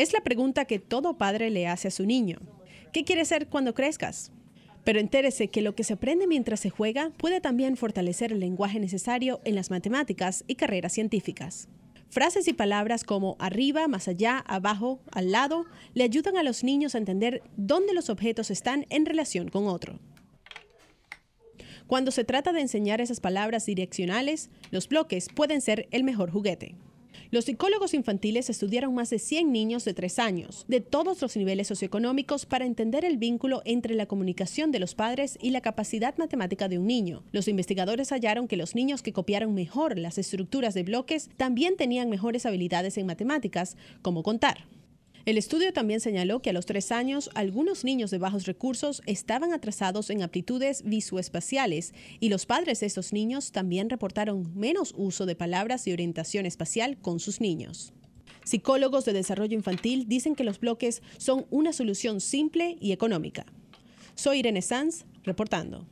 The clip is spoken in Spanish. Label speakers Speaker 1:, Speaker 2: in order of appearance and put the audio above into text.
Speaker 1: Es la pregunta que todo padre le hace a su niño. ¿Qué quiere ser cuando crezcas? Pero entérese que lo que se aprende mientras se juega puede también fortalecer el lenguaje necesario en las matemáticas y carreras científicas. Frases y palabras como arriba, más allá, abajo, al lado, le ayudan a los niños a entender dónde los objetos están en relación con otro. Cuando se trata de enseñar esas palabras direccionales, los bloques pueden ser el mejor juguete. Los psicólogos infantiles estudiaron más de 100 niños de 3 años, de todos los niveles socioeconómicos, para entender el vínculo entre la comunicación de los padres y la capacidad matemática de un niño. Los investigadores hallaron que los niños que copiaron mejor las estructuras de bloques también tenían mejores habilidades en matemáticas, como contar. El estudio también señaló que a los tres años algunos niños de bajos recursos estaban atrasados en aptitudes visoespaciales y los padres de estos niños también reportaron menos uso de palabras y orientación espacial con sus niños. Psicólogos de desarrollo infantil dicen que los bloques son una solución simple y económica. Soy Irene Sanz, reportando.